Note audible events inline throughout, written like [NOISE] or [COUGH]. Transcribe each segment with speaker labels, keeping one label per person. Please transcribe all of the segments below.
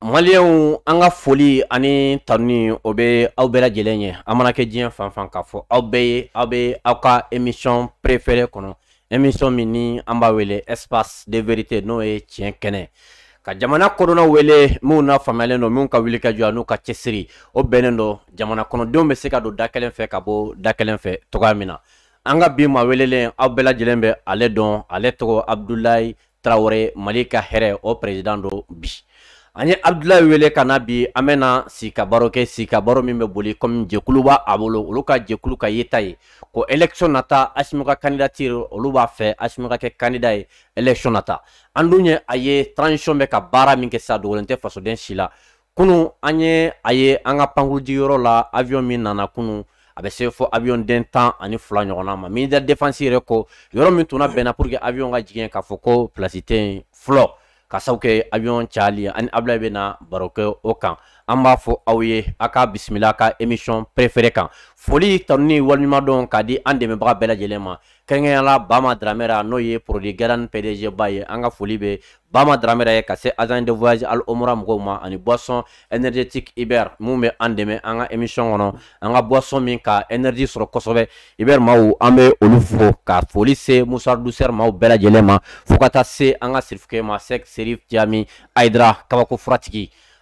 Speaker 1: Maliyɛnw an ka foli ani tanuni o bɛ aw bɛɛ lajɛlen ye an mana kɛ diɲɛ fan fan k'a fɔ aw bɛɛ ye aw bɛ aw ka émission préférée kɔnɔ émission min ni an b'a wele espace de vérité n'o ye tiɲɛ kɛnɛ ka jamana kɔnɔna wele minnu na faamuyalen don minnu ka wulikajɔ a n'u ka cɛsiri o bɛnnen don jamana kɔnɔdenw bɛ se ka don da kelen fɛ ka bɔ da kelen fɛ cogoya min na an ka bi maa welelen aw bɛɛ lajɛlen bɛ ale dɔn ale tɔgɔ Abdoulaye Traoré Mali ka hɛrɛ o président don bi an ye abdulayi wele ka na bi an bena si ka baro kɛ si baro min bɛ boli komi jɛkulu b'a a bolo olu ka jɛkulu ka yeta ye ko election nata asimu ka candidature olu b'a fɛ asimu ka kɛ candidat ye election nata an dun ye a ye transition bɛ ka baara min kɛ sisan dogolen tɛ fasoden si la kunu an ye a ye an ka pankurujiyɔrɔ la avion min nana kunu a bɛ se fɔ avion den tan ani fila ɲɔgɔnna ma ministère défense yɛrɛ ko yɔrɔ min tun labɛnna pour que avion ka jigin k'a fɔ ko place tɛ fɔlɔ ka sabu kɛ avion cayali ani abilayi bɛ na baro kɛ o kan an b'a fɔ aw ye a ka bisimila ka émission préférée kan foli tanuni waliɲuman dɔn k'a di an dɛmɛbaga bɛɛ lajɛlen ma kɛrɛnkɛrɛnyala bama dramera n'o ye produit garan pdg ba ye an ka foli bɛ bama dramera ye ka se agent de voyage al omra mɔgɔw ma ani boisson énergétique iber mun bɛ an dɛmɛ an ka émission kɔnɔ an ka boisson min ka énergie sɔrɔ kosɛbɛ iber maw an bɛ olu fo ka foli se musar dusɛr maw bɛɛ lajɛlen ma fɔɔ ka taa se an ka sirifikɛ ma sɛk serif jami aidra kabako furatigi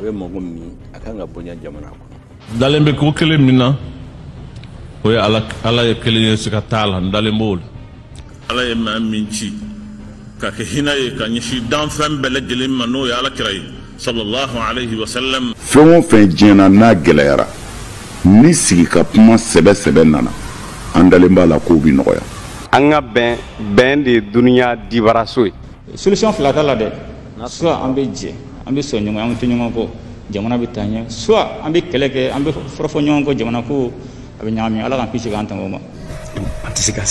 Speaker 1: o ye mago min a kan ka bonya jamana kɔnɔ
Speaker 2: dalen bɛ ko kelen min na o ye ala ye kelen ye siga t'a la n dalen b'o la ala ye maa min ci ka kɛ hinɛ ye ka ɲɛsin danfɛn bɛɛ lajɛlen ma n'o ye ala kira ye sallallahu alaihi wasallam fɛn o fɛn diɲɛna n'a gɛlɛyara ni sigi ka kuma sɛbɛ sɛbɛ nana an dalen b'a la k'o bi nɔgɔya an ka bɛn bɛn de ye duniɲa dibaraso ye solution fila t'a la dɛ soit an bɛ jɛ an be sɔn ɲɔgɔn an bɛ to ɲɔgɔn kɔ jamana be taa ɲɛ an be kɛlɛ kɛ an be fɔrɔfɔ ɲɔgɔn kɔ jamana ko a bɛ ɲagami ala k'an kisi k'an tanga o ma an tɛ se ka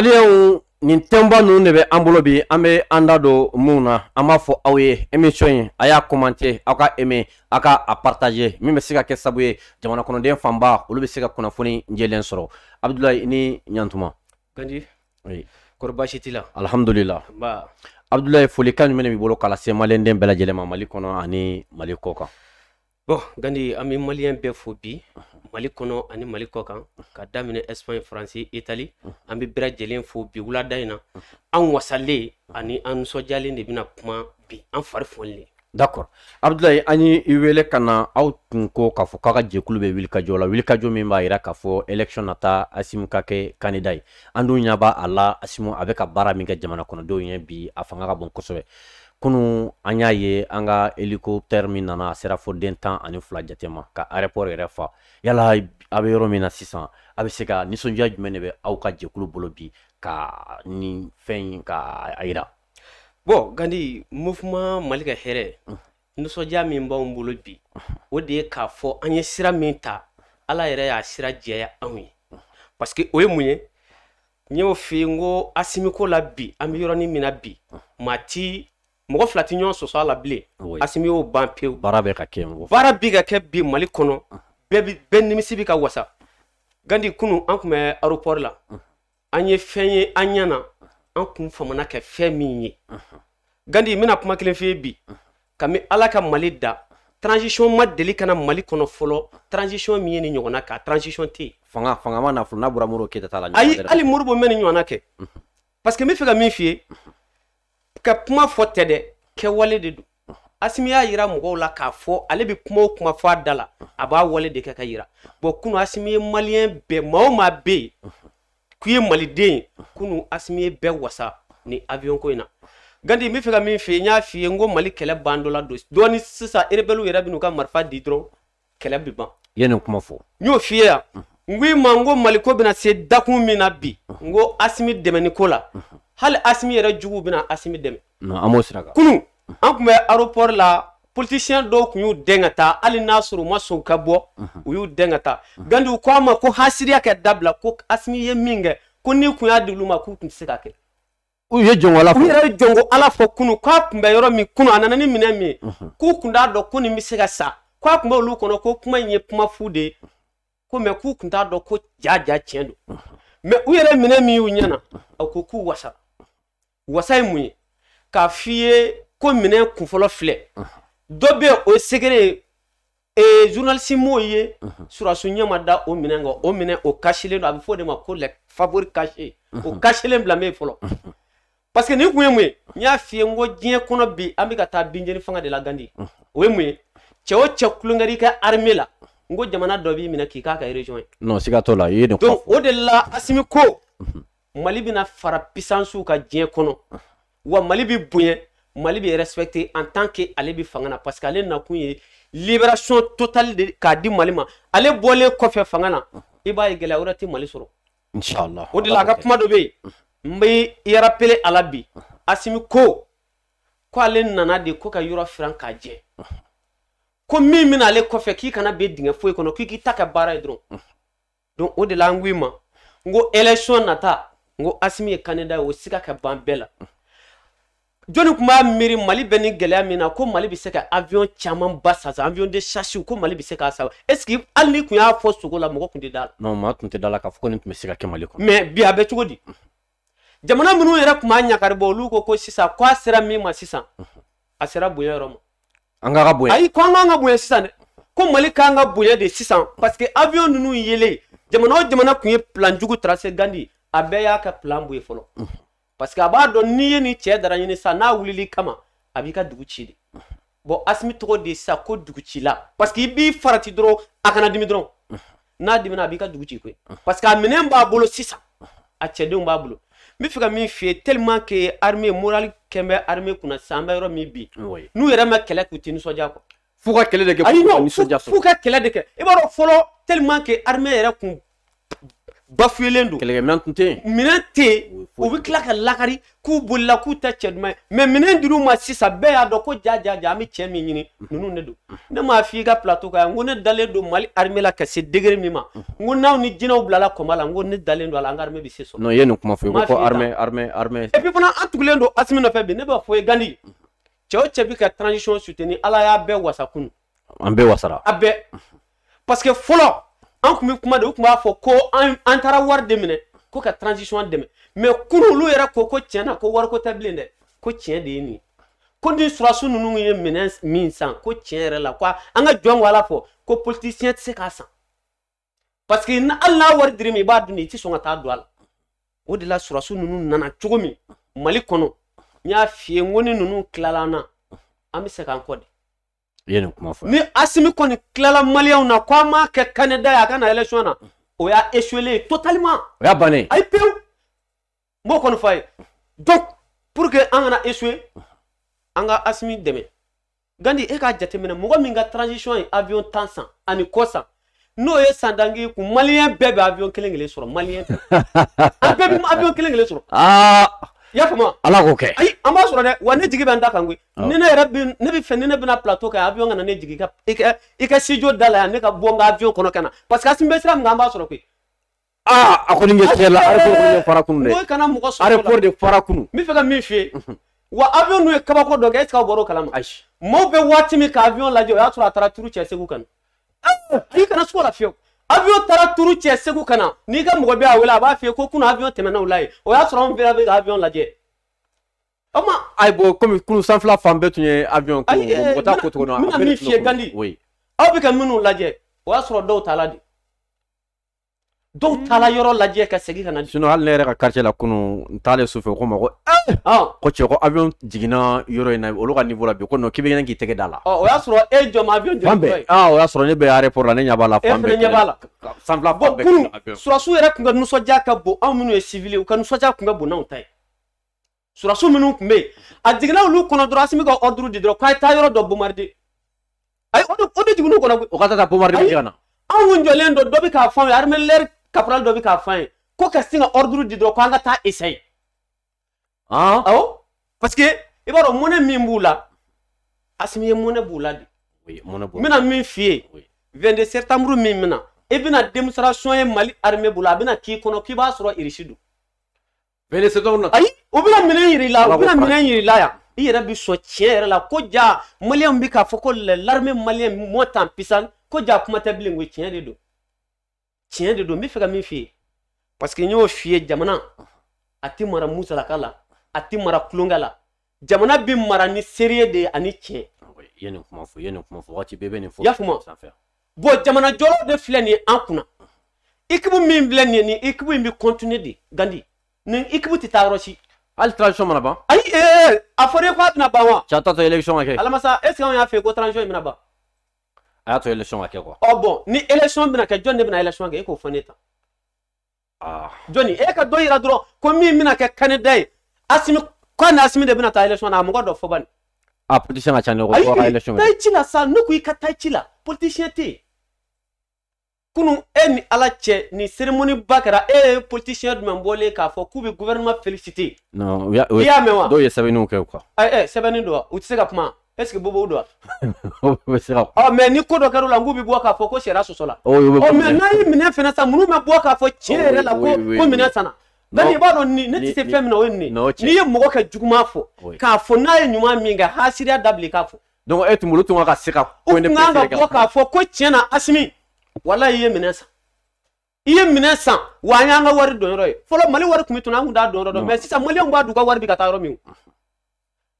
Speaker 1: maliyɛnw nin tɛnba ninnu de bɛ an bolo bi an bɛ an da don mun na an b'a fɔ aw ye emission in a y'a commenter aw ka aimer aw ka a partager min bɛ se ka kɛ sabu ye jamana kɔnɔden fanba olu bɛ se ka kunnafoni jɛlen sɔrɔ abudulayi i ni ɲantuma. kanji oui
Speaker 2: kɔri baasi t'i la. alihamudulila nba
Speaker 1: abudulayi folikan jumɛn de b'i bolo k'a lase maliyɛnden bɛɛ lajɛlen ma mali kɔnɔ ani mali kɔ kan.
Speaker 2: bon gandi an bɛ maliyɛn bɛɛ fo bi. mali kɔnɔ ani mali kɔ kan ka daminɛ espagne faransi itali an be bɛɛ fo bi wulada in na an wasale ani an nisɔjalen de bena kuma bi an fari fɔnlen
Speaker 1: d'accord abdulayi an ye i wele ka na aw tun ko k'a fɔ k'a ka jɛkulu bɛ wulikajɔ la wulikajɔ min b'a yira k'a fɔ election nata asimu ka kɛ kandida ye an dun ɲa b'a a la asimu a bɛ ka baara min kɛ jamana kɔnɔdenw ye bi a fanga ka bon kosɛbɛ Kunun an y'a ye an ka hélicoptère min nana a sera fo den tan ani fila jate ma ka aéroport yɛrɛ fa yala a bɛ yɔrɔ min na sisan a bɛ se ka nisɔndiya jumɛn de bɛ
Speaker 2: aw ka jɛkulu bolo bi ka nin fɛn in ka a yira bɔn gandi mouvement mali ka hɛrɛ nisɔndiya min b'anw bolo bi o de ye k'a fɔ an ye sira min ta ala yɛrɛ y'a sira jɛya anw ye parce que o ye mun ye n y'o f'i n ko asimiko la bi an bɛ yɔrɔnin min na bi maa mɔgɔ fila tɛ ɲɔgɔn sɔsɔ a la bilen asimi y'o ban pewu
Speaker 1: baara bɛ ka kɛ mɔgɔ baara
Speaker 2: bɛ ka kɛ bi mali kɔnɔ bɛɛ bi bɛɛ nimisi bi ka wasa gandi kunu an kun bɛ aéroport la an ye fɛn ye an ɲɛ na an kun famana kɛ fɛn min ye gandi n bɛna kuma kelen f'i ye bi kami ala ka mali da transition ma deli kana mali kɔnɔ fɔlɔ transition min ye ni ɲɔgɔnna kɛ a transition tɛ yen. fanga fanga ma nafolo n'a bɔra moribo keyita ta la. ayi hali moribo mɛ ni ɲɔgɔnna kɛ parce que n bɛ fɛ ka min f'i ye. ka kuma fɔ tɛ dɛ kɛwale de don asimi y'a yira mɔgɔw la k'a fɔ ale bɛ kuma o kuma fɔ a da la a b'a wale de kɛ ka yira bɔn kunu asimi ye maliyɛn bɛɛ maa o maa bɛ yen k'i ye maliden ye kunu asimi ye bɛɛ wasa ni awiyɔn ko in na gandi n bɛ fɛ ka min f'i ye n y'a f'i ye n ko mali kɛlɛ ban dɔ la don dɔɔni sisan erebɛliw yɛrɛ bɛ n'u ka marifa di dɔrɔn kɛlɛ bɛ ban.
Speaker 1: i ye nin kuma fɔ.
Speaker 2: n y'o f'i ye yan n ko i ma n ko maliko bɛna se dakun min na bi n ko asimi dɛmɛ ni ko la hali asimi yɛrɛ jugu bɛna asimi dɛmɛ
Speaker 1: an b'o sira
Speaker 2: kunu an tun bɛ aéroport la politisiyɛn dɔw tun y'u dɛn ka taa hali n'a sɔrɔ u ma sɔn ka bɔ u y'u dɛn ka taa gandu ko a ma ko hasiriya ka dabila ko asimi ye min kɛ ko n'i kun y'a di ma k'u tun tɛ se ka kɛ u ye jɔnko ala fɔ u yɛrɛ ye jɔnko ala fɔ kunu k'a tun bɛ yɔrɔ min kunu a nana ni minɛn min ye k'u tun t'a dɔn ko nin bɛ se ka sa k'a tun bɛ olu kɔnɔ ko kuma in ye kuma fu de ye ko mɛ k'u tun t'a dɔn ko ja ja tiɲɛ don mɛ u yɛrɛ minɛn min y'u ɲɛna a ko k'u wasara wasa ye mun ye k'a f'i ye ko minɛn kunfɔlɔ filɛ dɔ bɛ o segere ye ee, m'o ye surasu ɲɛ da o minɛn kan o minɛn o kasilen don a bɛ fɔ o de ma ko le favori caché o kasilen bila n fɔlɔ parce que kun ye mun ye n y'a f'i n ko diɲɛ kɔnɔ bi an be ka taa binjani fanga de la gandi o ye mun ye cɛ o cɛ kulonkɛra ka arme la n ko jamana dɔ b'i minɛ k'i k'a ka région ye.
Speaker 1: non siga la i ye nin kuma
Speaker 2: o de la asimi ko mali bena fara pisansiw ka diɲɛ kɔnɔ wa mali bɛ bonya mali bɛ respecte en tant que ale bɛ fanga na parce ale nakun ye liberation totale de k'a di mali ma ale bɔlen kɔfɛ fanga na i b'a ye gɛlɛya wɛrɛ tɛ mali sɔrɔ o de la a ka kuma dɔ bɛ yen n bɛ i a la bi asimi ko ko ale nana de ko ka yɔrɔ firan k'a jɛ ko min bɛna ale kɔfɛ k'i kana bɛn dingɛ foyi kɔnɔ k'i k'i ta kɛ baara ye dɔrɔn donc o de la an k'i ma n ko élection nata n ko asimi ye kanida ye o siga ka ban bɛɛ la jɔnni tun b'a miiri mali bɛ ni gɛlɛya min na ko mali bɛ se ka avion caman ba san san avion de chasiw ko mali bɛ se k'a san est ce que hali n'i tun y'a fɔ sogo la mɔgɔ tun tɛ da la.
Speaker 1: non maa tun tɛ da la k'a fɔ ko nin tun bɛ se ka kɛ mali kɔnɔ.
Speaker 2: mais bi a bɛ cogo di jamana minnu yɛrɛ tun b'a ɲagari bɔ olu ko ko sisan ko a sera min ma sisan a sera bonya yɔrɔ ma.
Speaker 1: an ka ka bonya. ayi
Speaker 2: ko an k'an ka bonya sisan dɛ ko mali k'an ka bonya de sisan parce que avion ninnu yelen jamana o jamana tun ye plan jugu tracer gandi a bɛɛ y'a ka plan bɔ yen fɔlɔ parce que a b'a dɔn n'i ye nin cɛ dara ɲini sa n'a wulili kama a b'i ka dugu ci de bɔn asimi tɔgɔ de sa ko dugu ci la parce que i b'i farati dɔrɔn a kana dimi dɔrɔn n'a dimina a b'i ka dugu ci koyi parce que a minɛn b'a bolo sisan a cɛdenw b'a bolo n bɛ fɛ ka min f'i ye tellement que armée morale kɛn bɛ armée kunna sisan an bɛ yɔrɔ min bi n'u yɛrɛ ma kɛlɛ k'u tɛ nisɔndiya kɔ. f'u ka kɛlɛ de kɛ k'u ka nisɔndiya sɔrɔ ayi non f'u ka kɛlɛ de kɛ i b'a dɔn fɔlɔ tellement que armée yɛrɛ kun bafuyelen don kɛlɛkɛminɛn tun tɛ yen minɛn tɛ yen u bɛ tila ka lakari k'u bolila k'u tɛ cɛ duman ye mɛ minɛn dir'u ma sisan bɛɛ y'a dɔn ko ja ja ja an bɛ cɛ min ɲini ninnu de don ne m'a f'i ka plateau kan yan n ko ne dalen don mali armée la ka se degere min ma n ko n'aw ni jinɛw bilala kɔma la n ko ne dalen don a la an ka armée bɛ se sɔrɔ non i
Speaker 1: ye nin kuma fɔ i ko ko armée armée armée
Speaker 2: et puis fana an tugulen don asimi nɔfɛ bi ne b'a fɔ i ye gandi cɛ o cɛ bɛ ka transition soutenir ala y'a bɛɛ wasa kunun
Speaker 1: an bɛɛ wasara
Speaker 2: a bɛɛ parce que fɔlɔ an kun bɛ kuma de u kun b'a fɔ ko an taara wari de minɛ ko ka transition dɛmɛ mɛ kunu olu yɛrɛ ko ko tiɲɛ na ko wariko tɛ bilen dɛ ko tiɲɛ de ye nin ye ko ni surasiw ninnu ye minɛn min san ko tiɲɛ yɛrɛ la ko an ka jɔn ko ala fɔ ko politisiyɛn tɛ se k'a san parce que hali n'a wari dir'i ma i b'a dun de i tɛ sɔn ka taa don a la o de la surasiw ninnu nana cogo min mali kɔnɔ n y'a f'i ye n ko ni ninnu tilala an na an bɛ segin an kɔ de
Speaker 1: I kuma fɔ. ni
Speaker 2: asimi kɔni tilala maliyɛnw na ko a ma kɛ kanida ye a ka na na o y'a échoué totalement. o y'a bannen. ayi pewu n b'o kɔni f'a ye donc pour que an kana échoué an ka asimi dɛmɛ gandi e k'a jateminɛ mɔgɔ min ka transition ye avion tan san ani kɔ san n'o ye sandangi kun maliyɛn bɛɛ bɛ avion kelen kelen sɔrɔ maliyɛn bɛɛ [LAUGHS] an bɛɛ bɛ avion kelen kelen sɔrɔ. aa i y'a faamu ala k'o kɛ ayi an b'a sɔrɔ dɛ wa ne jigi bɛ n da kan koyi ni ne yɛrɛ bɛ ne bɛ fɛ ni ne bɛna plateau kɛ avion kana ne jigi ka i ka i ka studio da la yan ne ka bɔ n ka avion kɔnɔ ka na parce que a bɛ sira min kan an b'a sɔrɔ koyi. aa a kɔni bɛ tiɲɛ la aéroport kɔni bɛ fara kunu dɛ mɔgɔ kana mɔgɔ sɔrɔ o la de fara kunu. n bɛ fɛ ka min f'i ye wa avion ninnu ye kabako dɔ kɛ est ce que aw bɔr'o kalama ayi maaw bɛ waati min ka avion lajɛ o y'a sɔrɔ a taara turu cɛ segu kan k'i kana sugu la fiyewu avion taara turu cɛ segu ka na n'i ka mɔgɔ bɛ a wele a b'a f'i ye ko kunun avion tɛmɛna u la yen o y'a sɔrɔ anw fɛnɛ bɛ ka avion lajɛ o ma. ayi bɔn komi kunun
Speaker 1: sanfɛla fan bɛɛ tun ye avion ko mɔgɔ t'a eh, ko cogo dɔn. n bɛna min f'i ye
Speaker 2: aw bɛ ka minnu lajɛ o y'a sɔrɔ dɔw t'a la de dɔw mm. taala yɔrɔ lajɛ ka segi ka na
Speaker 1: sinɔ hali ne yɛrɛ ka karicɛ la kunu n taalen sufɛ ko ma eh! ko cɛ ko avion jiginna yɔrɔ in na olu ka niveau la bi ko nɔn k'i bɛ ɲini k'i tɛgɛ da la
Speaker 2: o y'a sɔrɔ e jɔ ma avion jɔ fan bɛɛ
Speaker 1: o y'a sɔrɔ ne bɛ aéroport la ne ɲɛ b'a la e fan bɛɛ e fɛnɛ ɲɛ b'a la
Speaker 2: san fila fan bɛɛ kunun surasiw yɛrɛ tun ka nisɔndiya ka bon anw minnu ye civil ye u ka nisɔndiya tun ka bon n'anw ta ye surasiw minnu tun bɛ yen a jiginna olu kɔnɔ dɔrɔn asimi ka ordre di dɔrɔn k'a ye taa yɔrɔ dɔ bombarder ayi o de o de jiginn'u kɔnɔ o ka taa taa bombarder bɛ jigin ka na anw jɔlen don dɔ bɛ k'a fɔ an ye armée l'air caporal dɔ bɛ k'a fɔ an ye ko ka sin ka ordre di dɔrɔn ko an ka taa essayer ah awɔ parce que i b'a dɔn mɔnɛ min b'u la de oui mɔnɛ b'u la n
Speaker 1: bɛna
Speaker 2: min f'i ye oui 22 septembre min bɛna i bɛna démonstration ye mali armée bolo a bɛna k'i kɔnɔ k'i b'a sɔrɔ irisi don. septembre na. ayi u bɛna minɛn yir'i la u bɛna minɛn yir'i la yan. i yɛrɛ bi sɔn tiɲɛ la ko ja maliyɛnw bi k'a fɔ l'armée malienne mot en ko ja kuma tɛ bilen ko tiɲɛ tiɲɛ de don n bɛ fɛ ka min f'i ye parce que n y'o f'i ye jamana a tɛ mara musalaka la a tɛ mara kulonkɛ la jamana bɛ mara ni seere de ye ani tiɲɛ.
Speaker 1: i ye nin kuma fɔ i ye nin kuma fɔ waati bɛɛ i bɛ nin fɔ. i y'a faamu
Speaker 2: bɔn jamana jɔyɔrɔ de filɛ nin ye an kunna ikibu min filɛ nin ye nin ikibu in bɛ kɔntine de gandi nin ikibu tɛ taa yɔrɔ si. hali transition mana ban. ayi ee a fɔra e ko a bɛna ban wa.
Speaker 1: cɛ a tatɔ élection ka kɛ.
Speaker 2: alamasa est ce que anw y'a fɛ ko transition in bɛna ban.
Speaker 1: a y'a to election ka kɛ kuwa
Speaker 2: ɔ bɔn ni election bena kɛ jɔn de bɛna election kɛ e k'o fɔ ne ta ah. jɔnni e ka dɔ yira dɔrɔn ko min bɛna kɛ kanida ye asimi k'a ni asimi de bɛna taa election na a mɔgɔ dɔ fɔ
Speaker 1: a politicien ka ca ne kɔ
Speaker 2: ci la sa ne ko i ka taa ci la politicien tɛ kunu e ni ala cɛ ni cérémonie ba kɛra e ye politicien jumɛn bɔlen k'a fɔ k'u bɛ gouvernement féliciter
Speaker 1: non y'a mɛn wa dɔw ye sɛbɛnniw kɛ kuwa
Speaker 2: ɛ sɛbɛnni don wa u tɛ se ka kuma est ce que bobo udwa
Speaker 1: ɔmɛ
Speaker 2: oh, ni ko dɔ kɛra la n k'u bɛ bɔ k'a fɔ ko sariya sɔsɔ la ɔmɛ n'a ye minɛn fɛnɛ san minnu bɛ bɔ k'a fɔ tiɲɛ yɛrɛ la ko ko minɛn sanna bɛɛ i b'a dɔn ne tɛ se fɛn min na o ye nin ye n'i ye mɔgɔ kɛ juguman fɔ k'a fɔ n'a ye ɲuman min kɛ hasidiya dabila k'a fɔ. donc e tun bolo tun ka se ka ko ne bɛɛ kɛ ka fɔ. u tun kan ka bɔ k'a fɔ ko tiɲɛ na asimi wala i ye minɛn san i ye minɛn san wa an y'an ka wari dɔnyɔrɔ ye fɔlɔ mali wari tun bɛ tunu an tun t'a dɔnyɔrɔ dɔn mɛ sisan maliyɛnw b'a dun u ka wari bi ka taa yɔrɔ min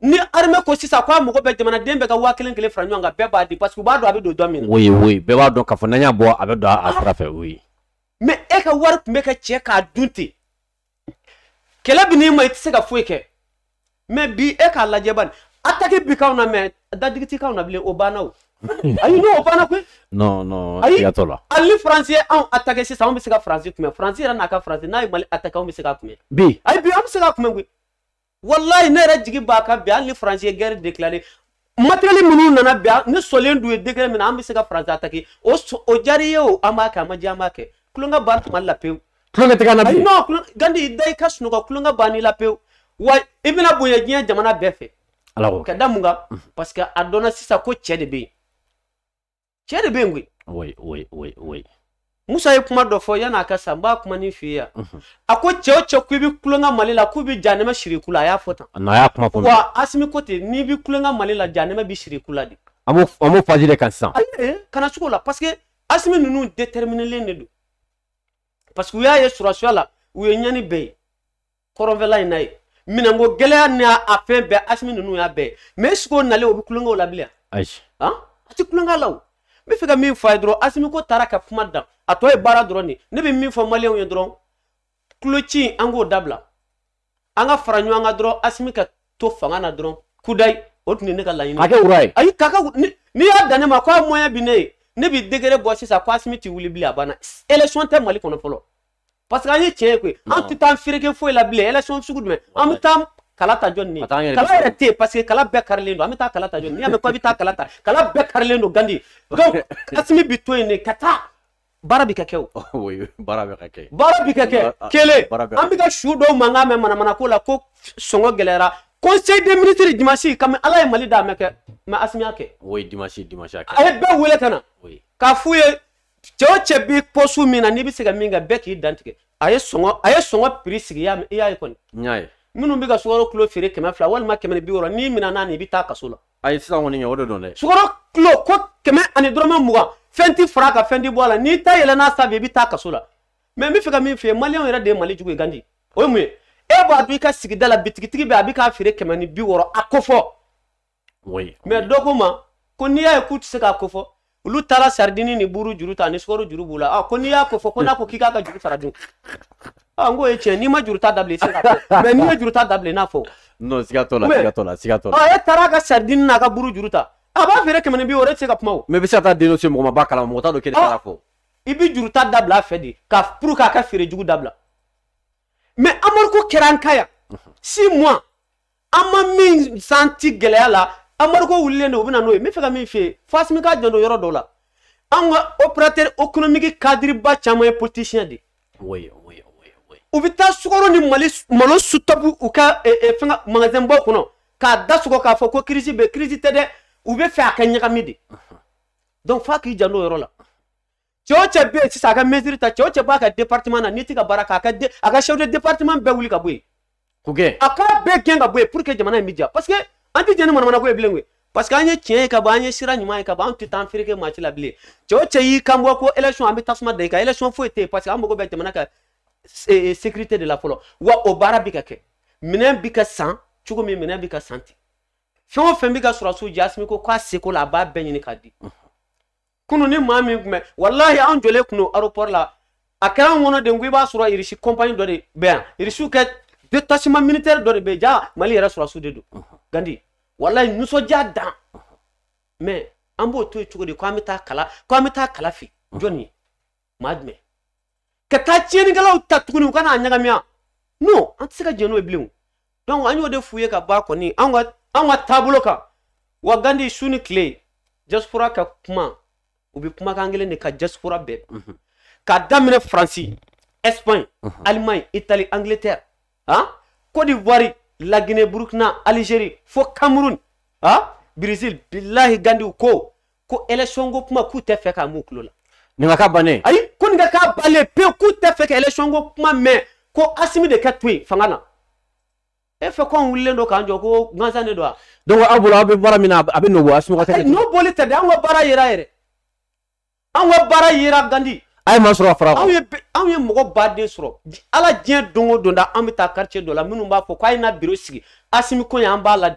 Speaker 2: ni armée ko sisan ko a mago bɛ jamana den bɛɛ ka waa kelen kelen fara ɲɔgɔn kan bɛɛ b'a di parce que u b'a do a bɛ don dɔ min na. oui oui
Speaker 1: bɛɛ b'a dɔn k'a fɔ n'an y'a bɔ a é que a sira fɛ oui.
Speaker 2: mais e ka wari tun bɛ kɛ cɛ k'a dun ten kɛlɛ bɛ n'i ma i tɛ se ka foyi kɛ mais bi e k'a lajɛ bani attaque bi k'anw na mais dadigi ti k'anw na bilen o banna [LAUGHS] o. ayi n'o banna koyi.
Speaker 1: non non siga t'o la.
Speaker 2: hali ni faransi ye attaque sisan anw bɛ se ka faransi kunbɛn faransi yɛrɛ n'a ka faransi n'a ye mali attaque o bɛ se k'a kunbɛn. bi ayi bi anw bɛ se k'a kunbɛn wallahi ne yɛrɛ jigi b'a kan bi hali ni faransi ye gɛrɛ déclaré matériel minnu nana bi ne sɔlen dun ye déclaré min na an bɛ se ka faransi attaquer o o diyara i ye o an b'a kɛ a ma diya an b'a kɛ tulonkɛ banna mali la pewu. tulonkɛ tɛ k'an na bi. non tulonkɛ gandi i da i ka sunɔgɔ tulonkɛ bann'i la pewu wa i bɛna bonya diɲɛ jamana bɛɛ fɛ. ala k'o kɛ ka da mun kan parce que a dɔnna sisan ko cɛ de bɛ yen cɛ de bɛ yen koyi. oui oui oui oui. musa ye kuma dɔ fɔ yan'a ka sa n b'a kuma nin f'i ya a ko cɛ o cɛ ko i bɛ kulonkɛ mali la k'u bɛ jahanɛmɛ siri ku la a y'a fɔ tan
Speaker 1: a y'a kuma fɔ wa
Speaker 2: asimi kote n'i bɛ kulonkɛ mali la jahanɛmɛ bi siri ku la de
Speaker 1: an b'o an b'o paji de kan sisan
Speaker 2: ayi ee, kana sugu la parce que asimi ninnu déterminelen de don parce que u y'a ye surasiya la u ye ɲani bɛɛ ye kɔrɔnfɛla in na ye minɛnko gɛlɛya ni a fɛn bɛɛ asimi ninnu y'a bɛɛ ye mais est ce que o nalen o bɛ kulonkɛw la bilen ayi a ti kulonkɛ la o n bɛ fɛ ka min fɔ a ye dɔrɔn asimiko taara ka kuma dan a tɔ ye baara dɔrɔn de ne bɛ min fɔ maliyɛnw ye dɔrɔn kuloci an k'o dabila an ka fara ɲɔgɔn kan dɔrɔn asimi ka to fanga na dɔrɔn kudayi o tun ye ne ka laɲini ye. a kɛ wura ye. ayi kaka n'i y'a dan ne ma k'a mɔɲɛ bi ne ye ne b'i degere bɔ sisan ko asimi ti wuli bilen a banna élection tɛ mali kɔnɔ fɔlɔ parce que an ye tiɲɛ ye koyi an tɛ taa an fereke foyi la bilen élection sugu jumɛn an bɛ taa kala ta jɔn ni kala yɛrɛ tɛ yen paseke kala bɛɛ karilen don an bɛ taa kala ta jɔn [LAUGHS] ni y'a oh, ah, mɛn ko bɛ taa kala ta kala bɛɛ karilen don gandi donc kasimi bi to yen de ka taa baara bi ka kɛ o baara bi ka kɛ baara bi ka kɛ kelen an bɛ ka su dɔw mankan mɛn manamana ko la ko sɔngɔ gɛlɛyara conseil des ministres dimanche kami ala ye mali d'a mɛ kɛ mɛ asimi y'a kɛ
Speaker 1: o ye dimanche dimanche a
Speaker 2: kɛ a ye bɛɛ wele ka na k'a f'u ye cɛ o cɛ b'i pɔsu min na n'i bɛ se ka min kɛ bɛɛ k'i dantigɛ a ye sɔngɔ a ye sɔngɔ prix sigi i y'a mɛn i y'a ye kɔni n y'a ye minnu bɛ ka sukaro kilo feere kɛmɛ fila walima kɛmɛ ni bi wɔɔrɔ n'i mina n'a nin i bɛ taa kaso la. ayi sisan kɔni ɲɛ o de don dɛ. sukaro kilo ko kɛmɛ ani dɔrɔmɛ mugan fɛn ti fara a kan fɛn ti bɔ a la n'i ta yɛlɛ n'a sanfɛ i bɛ taa kaso la mɛ n bɛ fɛ ka min f'i ye maliyɛnw yɛrɛ de ye mali jugu ye gandi o ye mun ye e b'a dɔn i ka sigida la bitigitigi bɛ a bɛ k'a feere kɛmɛ ni bi wɔɔrɔ a kofɔ.
Speaker 1: mɛ
Speaker 2: dɔ ko ma ko n'i y'a ye k'u tɛ se k'a kofɔ olu taara saridini ni buru juru ta ni sukaro juru b'u la ah, ko n'i y'a ko fɔ ko n'a ko k'i k'a ka juru sara dun n k'o ye tiɲɛ n'i ma juru ta dabila i tɛ se ka fɔ mɛ n'i ye juru ta dabila i n'a fɔ.
Speaker 1: non siga t'o la siga t'o la siga ah, t'o la.
Speaker 2: e taara a ka saridini n'a ka buru juru ta a ah, b'a feere kɛmɛ ni bi wɔɔrɔ e tɛ se ka kuma o.
Speaker 1: mɛ i bɛ se ka taa denw se mɔgɔ ma ba kalama mɔgɔ t'a dɔn k'e de taara fɔ.
Speaker 2: i bɛ juru ta dabila a fɛ de ka pour k'a ka feere jugu dabila mɛ amadu ko kɛra an ka yan six mois an ma min santi gɛlɛya la Amaruko wulilen do u bɛna n'o ye n bɛ fɛ ka min f'i ye fasimi ka janto yɔrɔ dɔw la anw ka opérateur économique cadreba caman ye politicien de
Speaker 1: ye
Speaker 2: u bɛ taa sukaro ni mali malo sutɔbu u ka e, e, fɛn magasin bɔ kɔnɔ k'a da sɔgɔ k'a fɔ ko kirisi bɛ kirisi tɛ dɛ u bɛ fɛ a ka ɲagami de donc f'a k'i janto o yɔrɔ la cɛ o cɛ bɛ yen sisan a ka mesure ta cɛ o cɛ b'a ka département na n'i tɛ ka baara kɛ a ka a ka chef de département bɛɛ wuli ka bɔ yen. k'o gɛn a k'a bɛɛ gɛn ka bɔ yen pour que jamana in bɛ diya parce que. an tɛ jɛn ni ko ye bilen koyi parce que anye ye ka ba anye ye sira ɲuman ka ba an tɛ taa an la bilen cho o cɛ y'i kanbɔ ko élection an bɛ tasuma da i kan élection foyi tɛ parce que an mago bɛ jamana ka e, sécurité de la fɔlɔ wa o baara bi ka kɛ minɛn bi ka san cogo min minɛn bi ka san ten fɛn bi ka sɔrɔsiw jɛ asimi ko k'a seko la b'a bɛɛ ɲini k'a di kunu ni maa min kun bɛ an jɔlen kun don aéroport la a wono de ko b'a sɔrɔ irisi compagnie dɔ de ben yan irisiw détachement militaire dɔ de bɛ ja mali yɛrɛ sɔrɔsiw de don gandi walayi nisɔndiya dan mɛ an b'o to yen cogo di ko an bɛ taa kala ko an bɛ taa kala fɛ jɔnni ye maa jumɛn ka taa tiɲɛnikɛlaw ta tuguni u ka n'a ɲagami yan non an tɛ se ka jɛn n'o ye bilen o donc an y'o de f'u ye ka bɔ a kɔni anw ka anw ka taabolo kan wa gandi su ni tile diaspora ka kuma u bɛ kumakan kelen de ka diaspora bɛɛ k'a daminɛ faransi espagne alimaɲi itali angleterre ah Côte d'Ivoire la Guinée Burkina Algérie fo Cameroun ah Brésil billahi gandi ko ko élection go kuma k'u tɛ fɛ ka mun tulo la
Speaker 1: nin ka ka bannen ayi
Speaker 2: ko nin ka ka bannen pewu k'u tɛ fɛ ka élection go kuma mɛn ko asimi de ka to yen fanga na e fɛ ko an wulilen don k'an jɔ ko gansan de don wa. donc aw bolo aw bɛ baara min na a bɛ nɔbɔ a sunɔgɔ tɛ. n'o boli tɛ dɛ an ka baara yera yɛrɛ an ka baara yera gandi a ye maa sɔrɔ a fara kɔ. anw ye mɔgɔ baden sɔrɔ ala diɲɛ don o don da an bɛ taa quartier dɔ la minnu b'a fɔ k'a ye na biro sigi asimi koɲa an b'a la di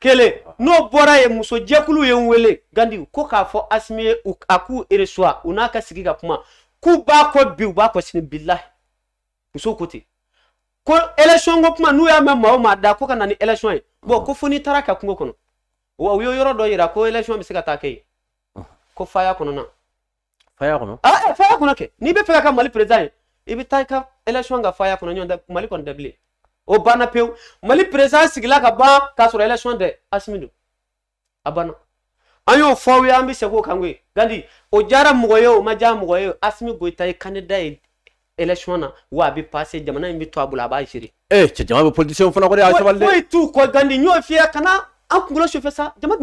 Speaker 2: kelen n'o bɔra yen musojɛkulu ye n wele gandi ko k'a fɔ asimi ye a k'u eresuwa u n'a ka sigi ka kuma k'u b'a kɔ bi u b'a kɔ sini bilahi musow ko ten ko election ko kuma n'u y'a mɛn maa o maa da ko ka na ni election ye bɔn ko fo n'i taara ka kungo kɔnɔ wa u ye yɔrɔ dɔ yira ko election bɛ se ka taa kɛ yen ko faya kɔnɔna. faya kɔnɔ a faya kɔnɔ kɛ n'i bɛ fɛ ka mali perezan ye i ka election ka faya kɔnɔ ɲɔntɛ mali kɔni tɛ o banna pewu mali perezan sigila ka ban k'a sɔrɔ election tɛ asimi don a banna an y'o fɔ aw ye eh, gandi o diyara mɔgɔ ye ma diya mɔgɔ ye asimi goyita ye candidat election na wa a bɛ jamana in to a b'a gérer.
Speaker 1: ee cɛ jama bɛ politicien fana y'a sabali dɛ.
Speaker 2: t'u kɔ gandi n y'o kana an kunkolo sufɛ sa jama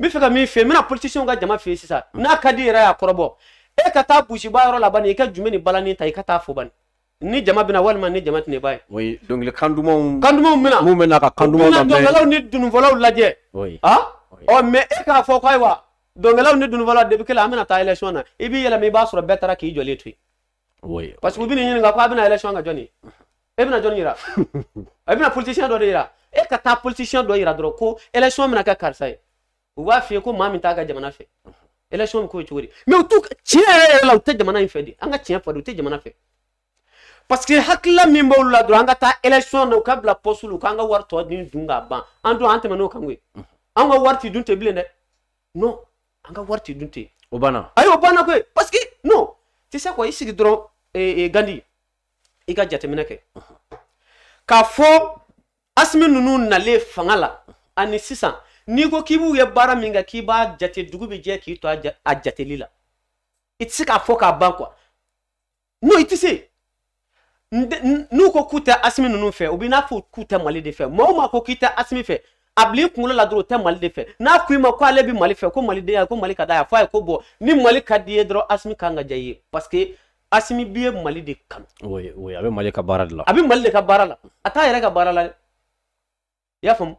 Speaker 2: n fɛ ka min f'i ye n ka jama f'i sisa n'a ka di yɛrɛ y'a kɔrɔbɔ e ka taa busiba yɔrɔ la bani i ka jumɛn ni balani ta i ka taa fo bani ni jama bɛna walima ni jama tɛna i b'a ye. oui dɔnkili kan dumanw. Um- kan dumanw um mina
Speaker 1: mun bɛna [LAUGHS] ka kan dumanw lamɛn. u bɛna dɔnkɛlaw ni
Speaker 2: dunufɔlaw lajɛ. oui ah ɔ mɛ e k'a fɔ ko ayiwa dɔnkɛlaw ni dunufɔlaw de bɛ kelen an bɛna taa élection na i b'i yɛlɛma i b'a sɔrɔ bɛɛ taara k'i jɔlen to yen. oui parce que u bɛ n'i ɲininka k'a bɛna élection ka jɔn ye e bɛna jɔn yira i bɛna politicien dɔ de yira e ka taa politicien dɔ yira dɔrɔn ko élection mena kɛ karisa ye u b'a f'i ye ko maa t'a ka jamana fɛ election bɛ k'o ye cogo di mɛ la u jamana in fɛ de an ka tiɲɛ jamana fɛ parce que hakilila min b'olu la dɔrɔn an ka taa election na u ka bila poste la u k'an ka wari tɔ di dun k'a ban an dun an tɛmɛ n'o kan koyi ti dun ten bilen dɛ non parce que non ti se quoi i sigi dɔrɔn ee gandi i ka jateminɛ kɛ k'a fɔ asimi ninnu ani sisan n'i ko k'i b'u ye baara min kɛ k'i b'a jate dugu bɛ jɛ k'i to a jateli la i tɛ se k'a fɔ k'a ban kuwa n'o i tɛ se n'u ko k'u tɛ asimi ninnu fɛ u bɛ n'a fɔ k'u tɛ mali de fɛ maa o maa ko k'i tɛ asimi fɛ a bil'i kunkolo la dɔrɔn o tɛ mali de fɛ n'a ko i ma ko ale bɛ mali fɛ ko mali maliden ya ko mali ka d'a ye f'a ye ko bɔn ni mali ka d'i ye dɔrɔn asimi kan ka diya i ye parce que asimi b'i ye mali de kanu. o ye o a
Speaker 1: bɛ mali ka baara de la. a
Speaker 2: bɛ mali de ka baara la a t'a yɛrɛ ka baara la dɛ. i y'a faamu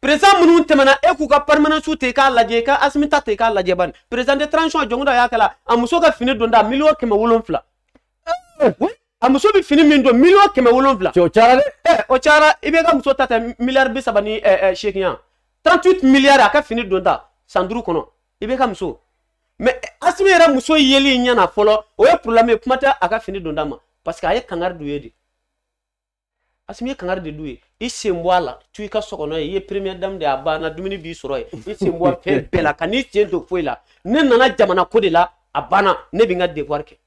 Speaker 2: président minnu tɛmɛna e k'u ka permanence ta i k'a lajɛ i ka asimi ta ta i k'a lajɛ bani président de transition jɔnkunda y'a kɛla a muso ka fini don da miliyɔn kɛmɛ wolonfila eh, a muso bɛ fini min don miliyɔn kɛmɛ wolonfila o cayara dɛ eh, o cayara i bɛ ka muso ta tɛ miliyari bi saba ni eh, seegin yan trente huit miliyari a ka fini don ta san duuru kɔnɔ i bɛ ka muso mɛ asimi yɛrɛ muso yeli i ɲɛna fɔlɔ o ye problème ye kuma tɛ a ka fini don da ma parce que a ye kangari d'u ye de asimi ye kangari de d'u ye i sen bɔ a la tu i ka so kɔnɔ ye i ye première dame de a banna dumuni b'i sɔrɔ ye i sen bɔ fɛn bɛɛ la ka n'i sen to foyi la ne nana jamana ko de la a banna ne bi n ka devoir kɛ i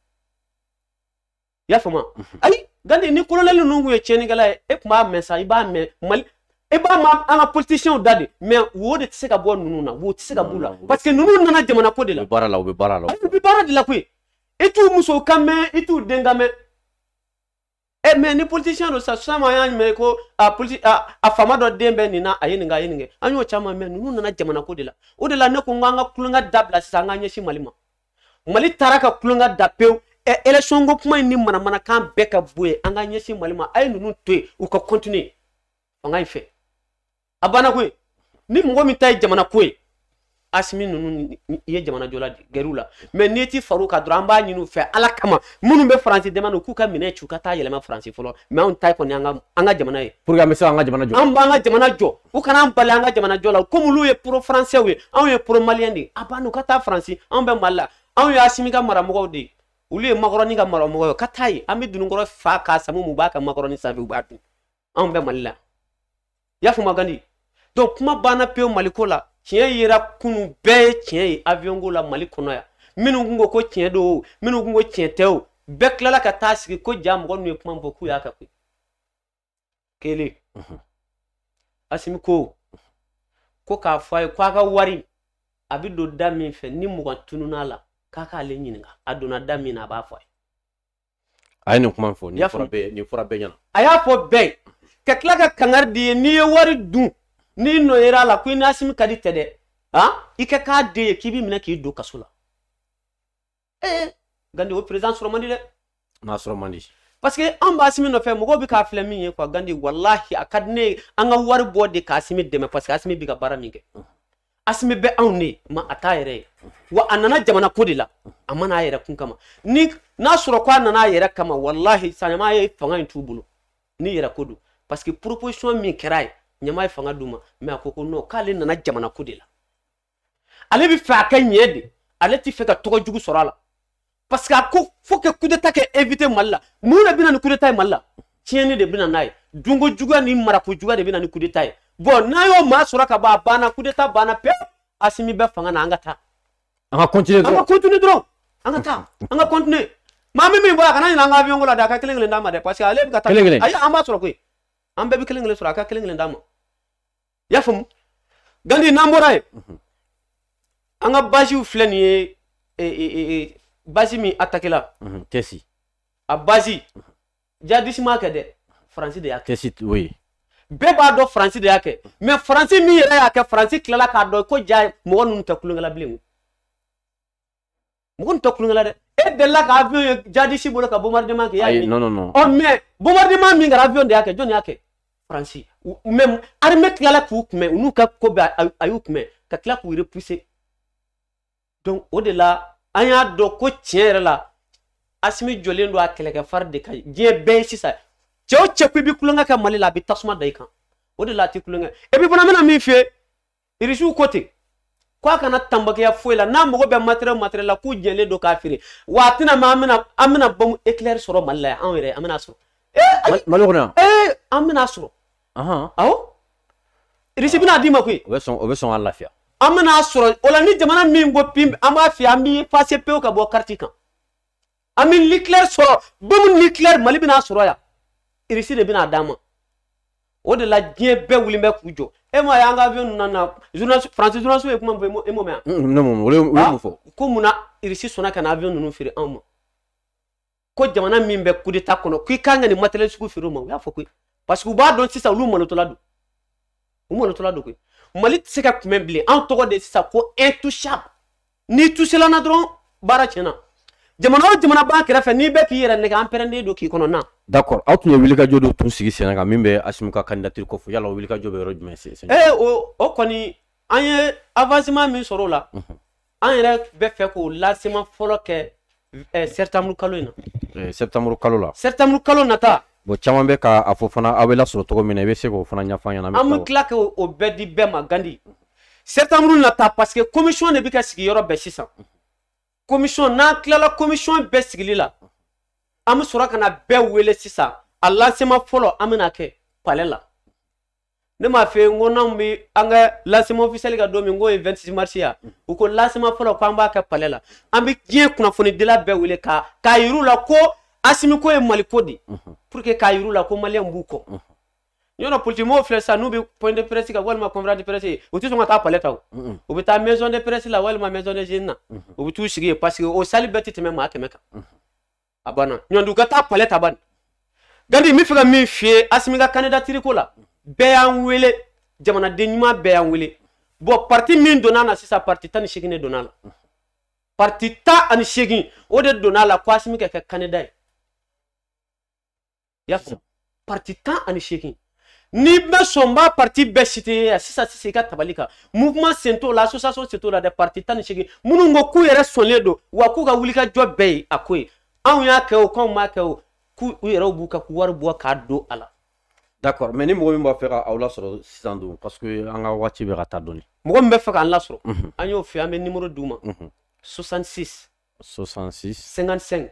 Speaker 2: y'a faamu ayi gande ni kolonɛli ninnu tun ye tiɲɛnikɛla ye e tun b'a mɛn sa i b'a mɛn mali i e b'a ma an ka politisiyɛnw da de mɛ wo de tɛ se ka bɔ ninnu na wo tɛ se ka b'u la parce que ninnu nana jamana ko de la u
Speaker 1: bɛ baara la u bɛ baara la u
Speaker 2: bɛ baara de la koyi i t'u musow kan mɛn i t'u den kan mɛn e eh, mɛ ni politisiɛn do sa sama y'a ɲumɛ ko a ah, politi a ah, a ah, fama dɔ den bɛ nin na a ye nin kɛ a ye nin kɛ an y'o caman mɛ ninnu nana jamana ko de la o de la ne ko n k'an ka kulonkɛ dabila sisan an k'an ɲɛsin mali ma mali taara ka kulonkɛ da pewu ɛ eh, election ko kuma in ni manamanakan bɛɛ ka bo ye an k'an ɲɛsin mali ma a ye ninnu to yen u ka continue fanga in fɛ a banna koyi ni mɔgɔ min ta ye jamana ko ye. asimi ninnu ye jamanajɔ la gɛrɛw la mɛ n'i far'u kan dɔrɔn an b'a ɲini ala kama minnu bɛ faransi dɛmɛ na k'u ka minɛ ci u ka taa yɛlɛma faransi fɔlɔ mɛ anw ta kɔni an ka anga ka jamana ye.
Speaker 1: puruke an bɛ se k'an ka jamana jɔ. an b'an
Speaker 2: ka jamana jɔ u kana an bali an jamana de ye ka taa faransi anw mala ye de ye fa samu b'a ka y'a fumagani donc ma banna pewu tiɲɛ yera kunu bɛɛ ye tiɲɛ ye avion ko la mali kɔnɔ ya minnu kun ko ko tiɲɛ do o minnu kun ko tiɲɛ tɛ o bɛɛ tilala ka taa sigi ko ja mɔgɔ ninnu ye kuma fɔ k'u y'a kɛ koyi kelen mhm. asimi ko ko k'a fɔ a ye k'a ka wari a bɛ don da min fɛ ni mugan tunun'a la k'a k'ale ɲininka a donna da min na a b'a fɔ a ye.
Speaker 1: a ye nin kuma fɔ nin fɔra bɛɛ ɲɛna.
Speaker 2: a y'a fɔ bɛɛ ka tila ka kangari di ye n'i ye wari dun n'i nɔyera a la ko i nasimi ka di tɛ dɛ ha i kɛ k'a den ye k'i b'i minɛ k'i don kaso la ee gandi o perezan sɔrɔ man di dɛ n'a sɔrɔ man di parce que an b'a simi nɔfɛ mɔgɔw bɛ k'a filɛ min ye kuwa gandi walahi a ka di ne ye an ka wari bɔ de k'a simi dɛmɛ parce que asimi bɛ ka baara min kɛ asimi bɛ anw de ma a t'a yɛrɛ ye wa a nana jamana ko de la a ma n'a yɛrɛ kun kama ni n'a sɔrɔ ko a nana a yɛrɛ kama walahi sanɲama ye fanga in t'u bolo ni yɛrɛ ko don parce que proposition min kɛra a ɲama ye fanga d'u ma mɛ a k'ale nana jamana ko ale bi fa ka nyede ale ti fe ka tɔgɔ jugu sorala parce que a ko fo ke kudeta kɛ invité mali la mun de na ni kudeta ye mali la tiɲɛni de bɛ nay n'a ye ni mara ni marako de bɛ na ni kudeta ye bɔn n'a y'o maa sɔrɔ ka ban a banna kudeta banna pewu asimi be fanga na an ka taa.
Speaker 1: an ka continuer dɔrɔn an ka
Speaker 2: continuer dɔrɔn an ka taa ka continuer maa min biongola da ka avion ko la ma dɛ parce que ale bi ka ta ay kelen ayi an b'a sɔrɔ koyi an bɛɛ bɛ kelen kelen ka kelen kelen ma y'a faamu gandi n'an bɔra yen an ka baziw filɛ nin ye e, e, e, e min atakela mhm, tesi a bazi jadisi m'a kɛ dɛ faransi de y'a kɛ tesi oui bɛɛ b'a dɔn faransi de y'a kɛ mɛ faransi min yɛrɛ y'a kɛ faransi tilala k'a dɔn ko ja mɔgɔ ninnu tɛ kulonkɛla bilen mɔgɔ ninnu tɛ kulonkɛla dɛ e delila ka avion ye jadisi bolo ka bombardement kɛ i y'a ye non non non ɔ oh, mɛ bombardement min kɛra avion de y'a kɛ jɔn de y'a kɛ faransi ou même armée tilala k'u kunbɛn u n'u ka ko bɛɛ a y'u kunbɛn ka tila k'u repoussé donc o de la an y'a dɔn ko tiɲɛ yɛrɛ la asimi jɔlen don a kɛlɛkɛfari de kan diɲɛ bɛɛ ye sisan cɛ o cɛ ko i bɛ kulonkɛ kɛ mali la a bɛ tasuma da i kan o de la a tɛ kulonkɛ et puis fana n bɛna min f'i ye irisiw ko ten ko a kana tanbakiya foyi la n'a mago bɛ matériel matériel la k'u jɛlen don k'a feere wa a tɛna mɛn an bɛna an bɛna bamu éclair sɔrɔ mali la yan anw yɛrɛ an bɛna
Speaker 1: sɔrɔ. mali kɔnɔ
Speaker 2: yan. an bɛna sɔrɔ. awɔ irisi bɛna d'i ma koyi.
Speaker 1: o bɛ sɔn o bɛ sɔn ka lafiya.
Speaker 2: an bɛna sɔrɔ o la ni jamana min ko pin an b'a fiyɛ an b'i pase pewu ka bɔ kariti kan an bɛ nucléaire sɔrɔ bombe nucléaire mali bɛna sɔrɔ yan irisi de bɛna d'an ma o de la diɲɛ bɛɛ wuli bɛ k'u jɔ e ma ye an ka avion ninnu na journaliste faransi journaliste ye kuma min fɔ e m'o mɛn wa.
Speaker 1: ne m'o mɛn o ye mun fɔ.
Speaker 2: ko munna irisi sɔnna ka na avion ninnu feere anw ma ko jamana min bɛ coup d'État kɔnɔ k'i kan ka nin matériel sugu feere o ma u y'a fɔ koyi. parce que u b'a dɔn sisan olu malotola don u malotola don koyi mali se ka kunbɛn bilen anw tɔgɔ de sisan ko intouchable n'i tusela na dɔrɔn baara tiɲɛna jamana o jamana b'a kɛrɛfɛ n'i bɛ k'i yɛrɛ nɛgɛ an pɛrɛnnen don k'i kɔnɔ na.
Speaker 1: d'accord aw tun ye wulikajɔ dɔ sigi sen kan min bɛ ka kandidatiri kɔfɛ yala o wulikajɔ bɛ yɔrɔ jumɛn sen. ee
Speaker 2: o o kɔni an avancement min sɔrɔ la an mhm. yɛrɛ bɛ fɛ k'o lancement fɔlɔ kɛ ɛɛ eh, sɛritamuru kalo in na.
Speaker 1: ɛɛ eh, kalo la.
Speaker 2: sɛritamuru kalo nata.
Speaker 1: bon caman bɛ k'a fɔ fana aw bɛ lasɔrɔ cogo min na i bɛ se k'o fana ɲɛfɔ an ɲɛna. an bɛ
Speaker 2: tila k'o bɛɛ di bɛɛ ma gandi sɛtanburu nata parce que komisiyɔn de bɛ ka sigi yɔrɔ bɛɛ sisan komisiyɔn n'an tilala komisiyɔn bɛɛ sigili la an bɛ sɔrɔ ka na bɛɛ wele sisan a lansema fɔlɔ an bɛna kɛ palɛ la ne m'a fɛ n ko n'anw bɛ an ka lansema ofisiyɛli ka don min k'o ye 26 marisi ya u ko lansema fɔlɔ k'an b'a kɛ palɛ la an bɛ diɲɛ kunnafonidila bɛɛ wele k'a k'a yir'u la ko. asimi ye mali ko de pour que k'a yiru ko maliyɛn b'u kɔ yɔrɔ politimɔgɔw filɛ sisan n'u bɛ point de presse kan walima conférence de presse u tɛ mhm. sɔn ka taa palais ta o u bɛ taa maison de presse la walima maison de jeune na mhm. u bɛ t'u sigi yen parce que o salle bɛɛ tɛ tɛmɛ maa kɛmɛ kan a banna ɲɔntɛ ka taa palais ta bani gandi n bɛ fɛ ka min f'i ye asimi ka candidature ko la bɛɛ y'an wele jamanaden ɲuman bɛɛ y'an wele bɔn parti min donna a na sisan parti tan ni seegin de donna a la mhm. parti tan ani seegin o de donna a la ko asimi ka kɛ candidat ye y'a faamu parti tan ani seegin n'i bɛ sɔn n b'a parti bɛɛ site ya sisan sisan i ka tabali kan mouvement sen t'o la association sen t'o la dɛ parti tan ni seegin minnu ko k'u yɛrɛ sɔnlen don wa k'u ka wulikajɔ bɛɛ ye a ko ye anw y'a kɛ o k'anw m'a kɛ o k'u yɛrɛw b'u ka wari bɔ k'a don a la. d'accord mais ni mɔgɔ min b'a fɛ ka aw lasɔrɔ sisan don parce que an ka waati bɛ ka taa dɔɔni. mɔgɔ min bɛ fɛ k'an lasɔrɔ mhm. an y'o fɛ an bɛ nimoro d'u ma 66. 66. 55.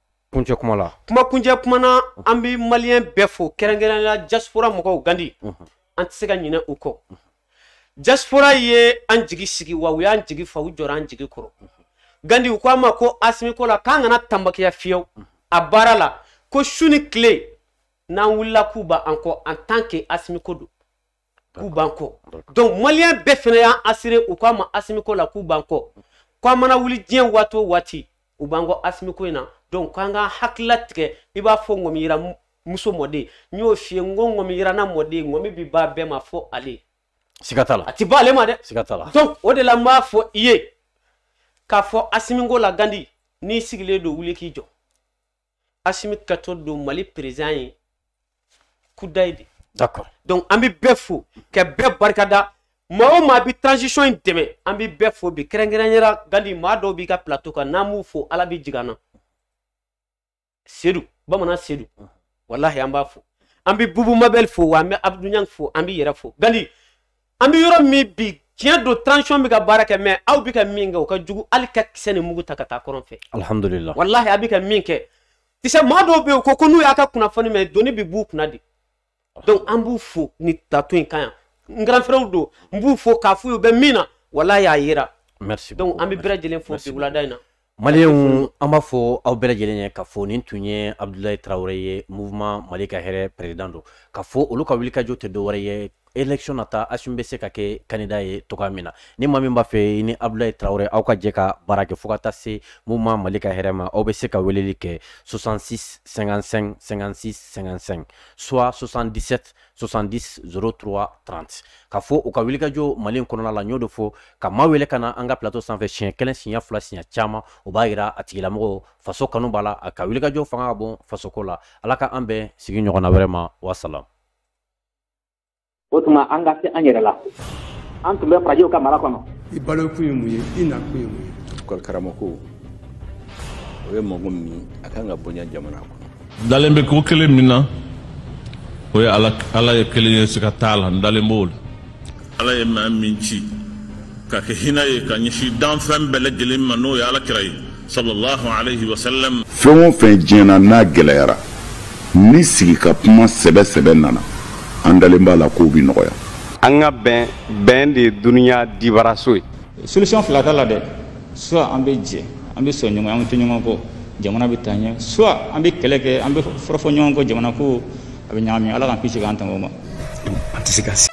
Speaker 2: kuncɛ kuma la kuma kuncɛ kuma na an bɛ maliyɛn bɛɛ fo kɛrɛnkɛrɛnnenya jasifora mɔgɔw gandi an tɛ se ka ɲinɛ u kɔ jasifora ye an jigi sigi wa u y'an jigi fa u jɔra an jigi kɔrɔ gandi u ko a ma ko asimi ko la k'an kana tanbakiya fiyewu a baara la ko su ni tile n'an wulila k'u b'an kɔ en tant que asimi ko don k'u b'an kɔ donc maliyɛn bɛɛ fana y'an asire u ko a ma asimi ko la k'u b'an kɔ k'an mana wuli diɲɛ waati o waati u b'an kɔ asimi ko in na donc an k'an hakila tigɛ i b'a fɔ ŋɔmi yira muso mɔden n y'o f'i ye n ko ŋɔmi yiranna mɔden ŋɔmi bi b'a bɛɛ ma fo ale
Speaker 1: siga t'a la a ti bɔ ale ma dɛ siga t'a la
Speaker 2: donc o de la n b'a fɔ i ye k'a fɔ asimi ko la gandi n'i sigilen don wuli k'i jɔ asimi kɛtɔ don mali perezan ye kudayi de d'accord donc an bɛ bɛɛ fo ka bɛɛ barikada maa o maa bi transition in dɛmɛ an bɛ bɛɛ fo bi kɛrɛnkɛrɛnnenya la gandi maa dɔw b'i ka plateau kan n'an b'u fo ala b'i jigin an na. sedu bamanan sedu wallahi an b'a fo an bɛ bubu mabɛl fo wa an bɛ abudulayi fo an bɛ yɛrɛ fo gandi an bɛ yɔrɔ min bi tiɲɛ don transition bɛ ka baara kɛ mɛ aw bɛ ka min kɛ o ka jugu hali ka kisɛ ni mugu ta ka taa kɔrɔn fɛ
Speaker 1: alihamudulilayi
Speaker 2: walahi a bɛ ka min kɛ tisɛ maa dɔw bɛ ko ko n'u y'a ka kunnafoni mɛn doni bɛ b'u kunna di donc an b'u fo ni tato in kan yan n garanfɛrɛw don n b'u fo k'a f'u ye u bɛ min na walahi a yera merci donc an bɛ bɛɛ fo bi wulada in na
Speaker 1: maliyɛnw an b'a fɔ aw bɛɛ lajɛlen ye k'a fɔ nin tun ye abdulayi tarawele ye mouvement mali ka hɛrɛ perezidan don k'a fɔ olu ka wulikajɔ tɛ dɔwɛrɛ ye election nata asim bɛ se ka kɛ kanida ye toga min na ni ma min b'a fɛ i ni abdulayi tarawure aw ka jɛ ka baara kɛ fɔɔ ka ta se mun ma mali ka hɛrɛ ma aw be se ka weleli kɛ 66 55 56 55 30 ka fɔ u ka wulikajɔ mali kɔnɔna la ɲ'o de fɔ ka ma wele ka na an ka plateau sanfɛ siɲɛ kelen siɲɛ fula siɲɛ caaman o b'a yira a tigilamɔgɔ faso kanu b'a la a ka wulikajɔ fanga ka bon fasoko la ala ka an bɛn sigi ɲɔgɔnna wɛrɛ ma wasalam
Speaker 2: o tuma an ka se an yɛrɛ la an tun bɛ farajɛw ka mara kɔnɔ i balokun ye mun ye i na kun ye mun ye école karamɔgɔko
Speaker 1: o ye mɔgɔ min a kan ka bonya jamana
Speaker 2: kɔnɔ dalen bɛ ko kelen min na o ye ala ala ye kelen ye siga t'a la n dalen b'o la ala ye maa min ci ka kɛ hinɛ ye ka ɲɛsin danfɛn bɛɛ lajɛlen ma n'o ye ala kira ye sallallahu alayhi wa sallam fɛn o fɛn diɲɛ na n'a gɛlɛyara ni sigi ka kuma sɛbɛ sɛbɛ nana an dalen b'a la k'o bi nɔgɔya an ka bɛn bɛn de ye dibaraso ye solution fila la dɛ soit an be jɛ an be sɔn ɲɔgɔn an be to ɲɔgɔn kɔ jamana be taɲɛ ɲɛ soit an be kɛlɛ kɛ an be fɔrɔfɔ ɲɔgɔn kɔ jamana ko a be ɲagami ala k'an kisi k'an tanga ma an tɛ se ka